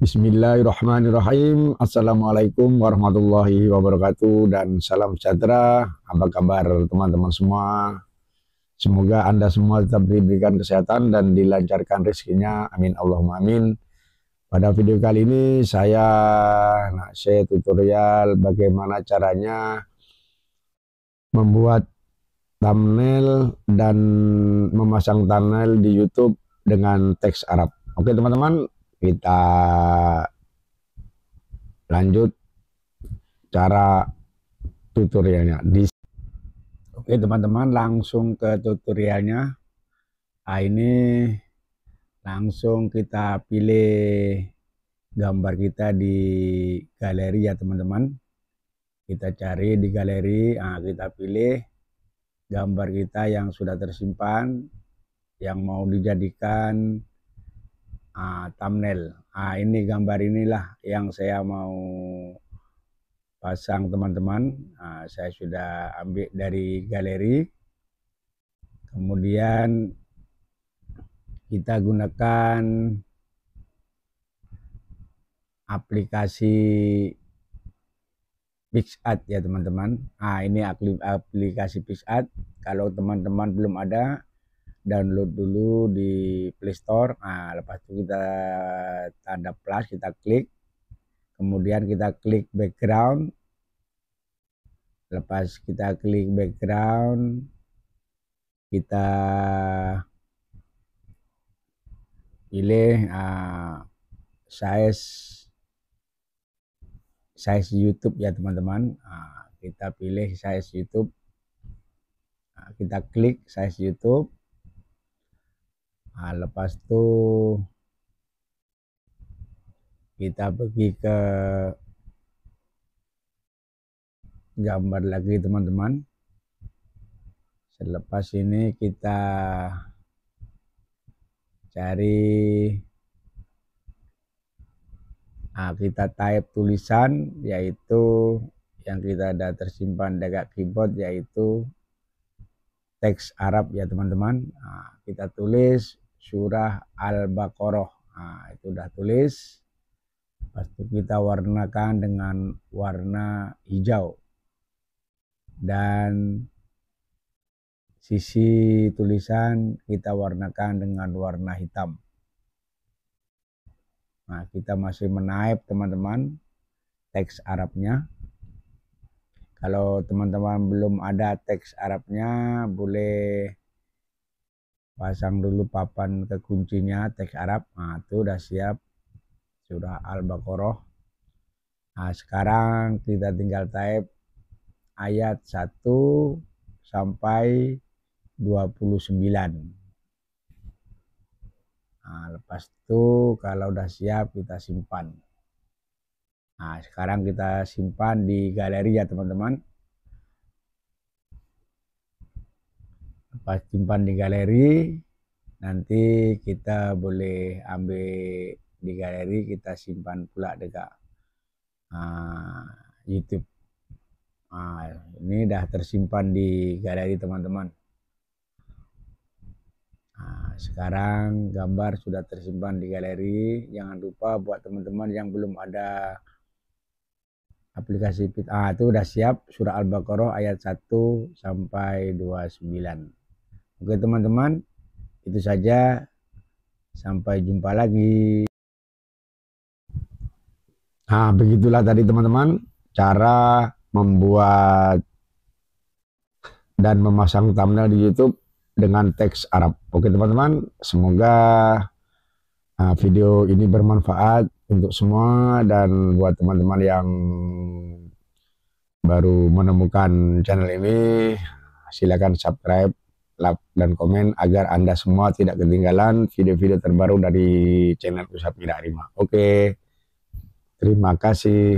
Bismillahirrahmanirrahim. Assalamualaikum warahmatullahi wabarakatuh dan salam sejahtera. Apa kabar teman-teman semua? Semoga Anda semua tetap diberikan kesehatan dan dilancarkan rezekinya. Amin Allahumma amin. Pada video kali ini saya nak share tutorial bagaimana caranya membuat thumbnail dan memasang thumbnail di YouTube dengan teks Arab. Oke teman-teman, kita lanjut cara tutorialnya. Di Oke teman-teman langsung ke tutorialnya. Nah ini langsung kita pilih gambar kita di galeri ya teman-teman. Kita cari di galeri, nah, kita pilih gambar kita yang sudah tersimpan, yang mau dijadikan uh, thumbnail. Uh, ini gambar inilah yang saya mau pasang teman-teman. Uh, saya sudah ambil dari galeri. Kemudian kita gunakan aplikasi PixArt ya teman-teman. Ah ini aplikasi PixArt. Kalau teman-teman belum ada, download dulu di Play Store. Nah, lepas itu kita tanda plus, kita klik. Kemudian kita klik background. Lepas kita klik background, kita pilih uh, size size YouTube ya teman-teman. Uh, kita pilih size YouTube. Uh, kita klik size YouTube nah, lepas itu kita pergi ke gambar lagi teman-teman selepas ini kita cari nah, kita type tulisan yaitu yang kita ada tersimpan dekat keyboard yaitu teks Arab ya teman-teman nah, kita tulis surah Al-Baqarah. Nah, itu sudah tulis. Pasti kita warnakan dengan warna hijau. Dan sisi tulisan kita warnakan dengan warna hitam. Nah, kita masih menaip teman-teman teks Arabnya. Kalau teman-teman belum ada teks Arabnya, boleh pasang dulu papan ke kuncinya teks Arab nah itu udah siap sudah Al-Baqarah nah sekarang kita tinggal type ayat 1 sampai 29 nah lepas itu kalau udah siap kita simpan nah sekarang kita simpan di galeri ya teman-teman pas simpan di galeri nanti kita boleh ambil di galeri kita simpan pula dekat uh, YouTube uh, ini dah tersimpan di galeri teman-teman uh, sekarang gambar sudah tersimpan di galeri jangan lupa buat teman-teman yang belum ada aplikasi Fit ah itu udah siap surah Al-Baqarah ayat 1 sampai 29 Oke teman-teman, itu saja. Sampai jumpa lagi. Nah, begitulah tadi teman-teman cara membuat dan memasang thumbnail di YouTube dengan teks Arab. Oke teman-teman, semoga ah, video ini bermanfaat untuk semua dan buat teman-teman yang baru menemukan channel ini silakan subscribe like dan komen agar Anda semua tidak ketinggalan video-video terbaru dari channel Pusat Midak Rima. Oke, terima kasih.